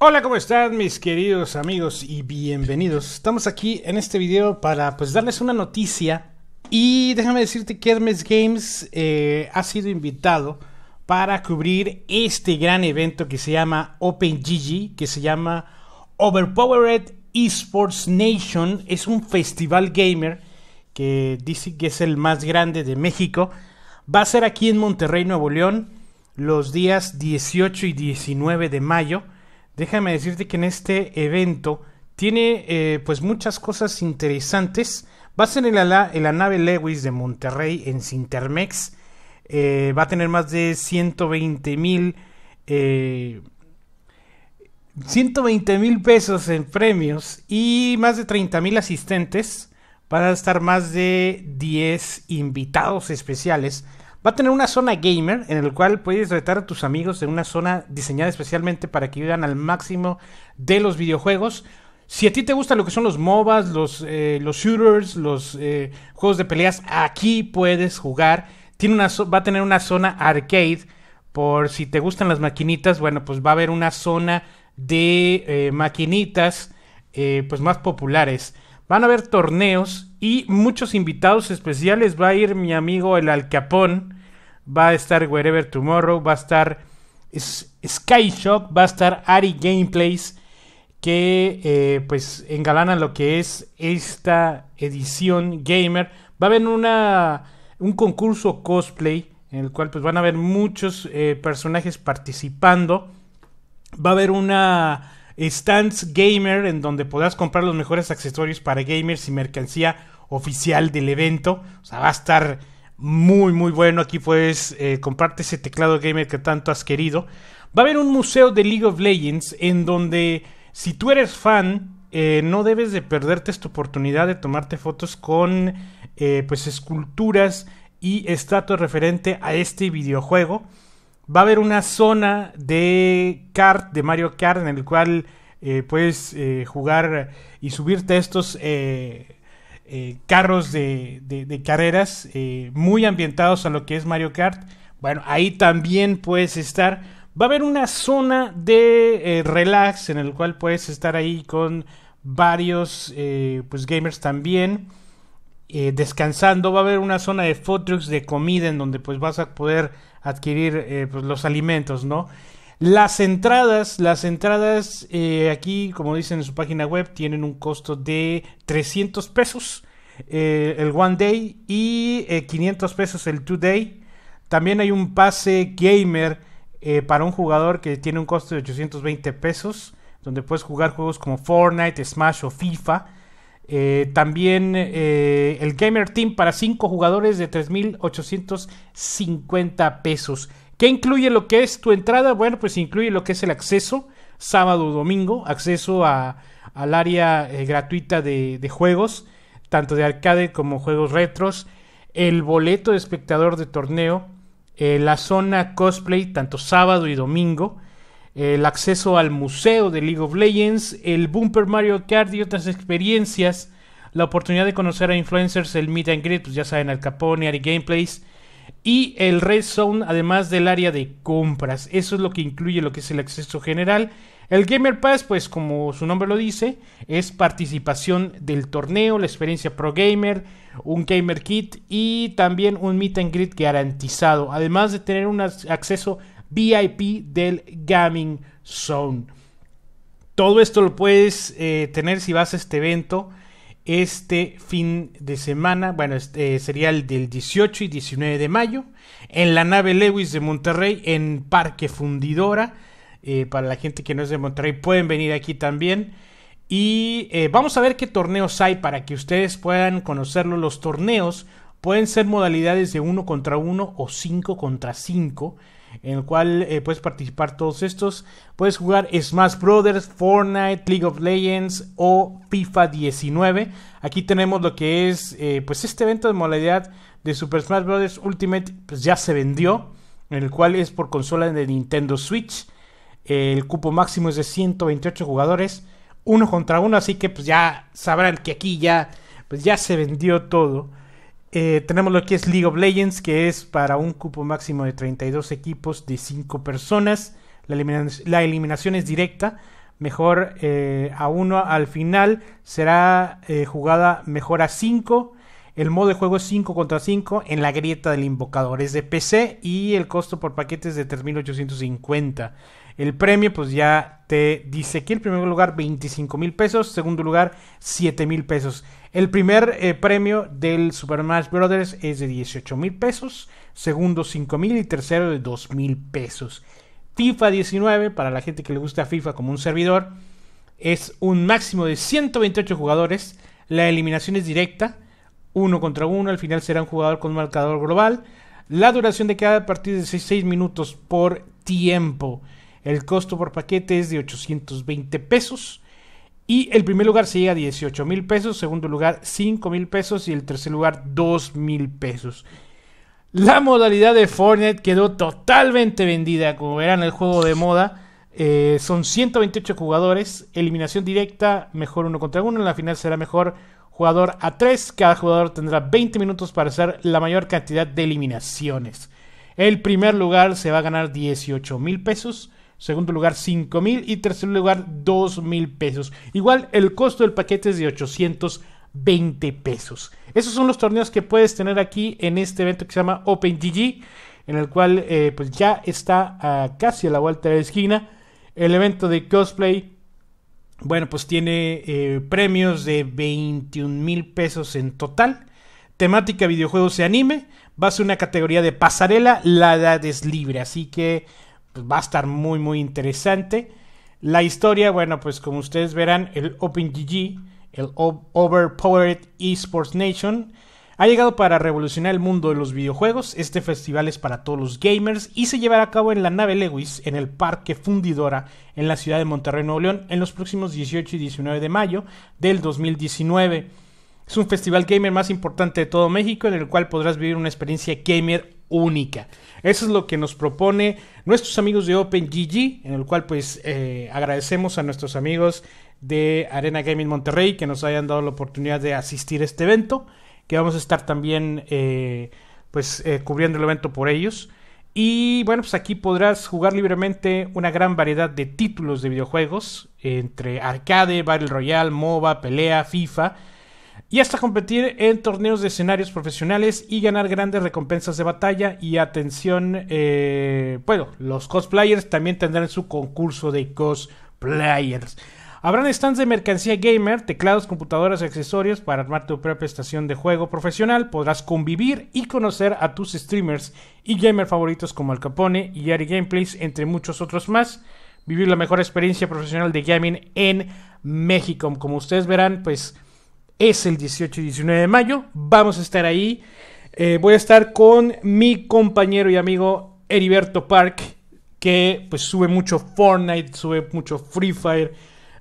Hola, ¿cómo están mis queridos amigos y bienvenidos? Estamos aquí en este video para pues darles una noticia y déjame decirte que Hermes Games eh, ha sido invitado para cubrir este gran evento que se llama OpenGG, que se llama Overpowered Esports Nation. Es un festival gamer que dice que es el más grande de México. Va a ser aquí en Monterrey, Nuevo León, los días 18 y 19 de mayo déjame decirte que en este evento tiene eh, pues muchas cosas interesantes. Va a ser en la, la nave Lewis de Monterrey, en Sintermex. Eh, va a tener más de 120 mil... 120 eh, mil pesos en premios y más de 30 mil asistentes. Van a estar más de 10 invitados especiales Va a tener una zona gamer en la cual puedes retar a tus amigos en una zona diseñada especialmente para que vivan al máximo de los videojuegos. Si a ti te gusta lo que son los MOBAs, los, eh, shooters, los eh, juegos de peleas, aquí puedes jugar. Tiene una, va a tener una zona arcade. Por si te gustan las maquinitas, bueno, pues va a haber una zona de eh, maquinitas pues más populares. Van a haber torneos y muchos invitados especiales. Va a ir mi amigo el Alcapón, va a estar Wherever Tomorrow, va a estar Sky Shock, va a estar Ari Gameplays, que eh, pues engalana lo que es esta edición gamer. Va a haber una, un concurso cosplay en el cual pues van a haber muchos eh, personajes participando. Va a haber una stands gamer en donde podrás comprar los mejores accesorios para gamers y mercancía oficial del evento. O sea, va a estar muy, muy bueno. Aquí puedes eh, comprarte ese teclado gamer que tanto has querido. Va a haber un museo de League of Legends en donde si tú eres fan, eh, no debes de perderte esta oportunidad de tomarte fotos con eh, pues esculturas y estatuas referente a este videojuego va a haber una zona de kart, de Mario Kart, en el cual eh, puedes eh, jugar y subirte a estos eh, carros de, carreras muy ambientados a lo que es Mario Kart. Bueno, ahí también puedes estar. Va a haber una zona de relax en el cual puedes estar ahí con varios pues gamers también. descansando, va a haber una zona de food trucks de comida en donde pues vas a poder adquirir eh, pues, los alimentos, ¿no? Las entradas, las entradas eh, aquí, como dicen en su página web, tienen un costo de 300 pesos eh, el One Day y 500 pesos el Two Day. También hay un pase gamer para un jugador que tiene un costo de 820 pesos, donde puedes jugar juegos como Fortnite, Smash o FIFA. Eh, también eh, el Gamer Team para 5 jugadores de 3.850 pesos. ¿Qué incluye lo que es tu entrada? Bueno, pues incluye lo que es el acceso, sábado, domingo, acceso a, al área eh, gratuita de, de, juegos, tanto de arcade como juegos retros, el boleto de espectador de torneo, la zona cosplay, tanto sábado y domingo, el acceso al museo de League of Legends, el Bumper Mario Kart y otras experiencias, la oportunidad de conocer a influencers, el Meet and Greet, pues ya saben, al Capone, Ari Gameplays, y el Red Zone, además del área de compras. Eso es lo que incluye lo que es el acceso general. El Gamer Pass, pues como su nombre lo dice, es participación del torneo, la experiencia pro gamer, un gamer kit y también un meet and greet garantizado, además de tener un acceso VIP del Gaming Zone. Todo esto lo puedes eh, tener si vas a este evento este fin de semana. Bueno, este, sería el del 18 y 19 de mayo en la nave Lewis de Monterrey, en Parque Fundidora. Eh, para la gente que no es de Monterrey, pueden venir aquí también. Y vamos a ver qué torneos hay para que ustedes puedan conocerlos Los torneos Pueden ser modalidades de 1 contra 1 o 5 contra 5, en el cual eh, puedes participar todos estos. Puedes jugar Smash Brothers, Fortnite, League of Legends o FIFA 19. Aquí tenemos lo que es eh, pues este evento de modalidad de Super Smash Brothers Ultimate, pues ya se vendió, en el cual es por consola de Nintendo Switch. El cupo máximo es de 128 jugadores, uno contra uno, así que pues ya sabrán que aquí ya pues ya se vendió todo. Eh, tenemos lo que es League of Legends, que es para un cupo máximo de 32 equipos de 5 personas. La, eliminación es directa. Mejor eh, a uno al final será eh, jugada mejor a 5. El modo de juego es 5 contra 5 en la grieta del invocador. Es de PC y el costo por paquete es de 3.850. El premio pues ya te dice que el primer lugar 25 mil pesos, segundo lugar 7 mil pesos. El primer eh, premio del Super Smash Brothers es de 18 mil pesos, segundo 5 mil y tercero de 2 mil pesos. FIFA 19, para la gente que le gusta FIFA como un servidor, es un máximo de 128 jugadores, la eliminación es directa, uno contra uno, al final será un jugador con un marcador global, la duración de cada partido es de 6 minutos por tiempo. El costo por paquete es de 820 pesos. Y el primer lugar se llega a 18 mil pesos, segundo lugar 5 mil pesos y el tercer lugar 2 mil pesos. La modalidad de Fortnite quedó totalmente vendida, como verán el juego de moda. Eh, son 128 jugadores, eliminación directa, mejor uno contra uno. En la final será mejor jugador a 3. Cada jugador tendrá 20 minutos para hacer la mayor cantidad de eliminaciones. El primer lugar se va a ganar 18 mil pesos. Segundo lugar, 5,000. mil. Y tercer lugar, 2,000 mil pesos. Igual, el costo del paquete es de 820 pesos. Esos son los torneos que puedes tener aquí en este evento que se llama OpenGG. En el cual, eh, pues ya está casi a la vuelta de la esquina. El evento de cosplay. Bueno, pues tiene eh, premios de 21,000 mil pesos en total. Temática videojuegos y anime. Va a ser una categoría de pasarela. La edad es libre. Así que pues, va a estar muy, muy interesante. La historia, bueno, pues como ustedes verán, el OpenGG, el Overpowered Esports Nation, ha llegado para revolucionar el mundo de los videojuegos. Este festival es para todos los gamers y se llevará a cabo en la nave Lewis, en el Parque Fundidora, en la ciudad de Monterrey, Nuevo León, en los próximos 18 y 19 de mayo del 2019. Es un festival gamer más importante de todo México en el cual podrás vivir una experiencia gamer única. Eso es lo que nos propone nuestros amigos de OpenGG, en el cual pues eh, agradecemos a nuestros amigos de Arena Gaming Monterrey que nos hayan dado la oportunidad de asistir a este evento, que vamos a estar también eh, pues eh, cubriendo el evento por ellos. Y bueno, pues aquí podrás jugar libremente una gran variedad de títulos de videojuegos, entre arcade, Battle Royale, MOBA, pelea, FIFA y hasta competir en torneos de escenarios profesionales y ganar grandes recompensas de batalla. Y atención, eh, bueno, los cosplayers también tendrán su concurso de cosplayers. Habrán stands de mercancía gamer, teclados, computadoras y accesorios para armar tu propia estación de juego profesional. Podrás convivir y conocer a tus streamers y gamer favoritos como Al Capone y Ari Gameplays, entre muchos otros más. Vivir la mejor experiencia profesional de gaming en México. Como ustedes verán, pues es el 18 y 19 de mayo. Vamos a estar ahí. Eh, voy a estar con mi compañero y amigo Heriberto Park, que pues sube mucho Fortnite, sube mucho Free Fire.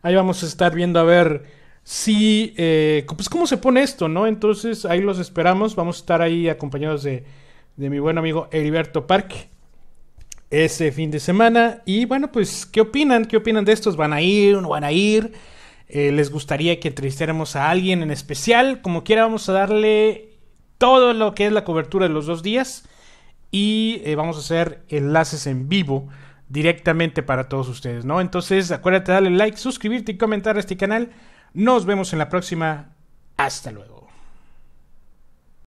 Ahí vamos a estar viendo a ver si, eh, pues cómo se pone esto, ¿no? Entonces ahí los esperamos. Vamos a estar ahí acompañados de, mi buen amigo Heriberto Park ese fin de semana. Y bueno, pues, ¿qué opinan? ¿Qué opinan de estos? ¿Van a ir? ¿No van a ir? Eh, les gustaría que entrevistáramos a alguien en especial. Como quiera, vamos a darle todo lo que es la cobertura de los dos días y eh, vamos a hacer enlaces en vivo directamente para todos ustedes, ¿no? Entonces, acuérdate de darle like, suscribirte y comentar a este canal. Nos vemos en la próxima. Hasta luego.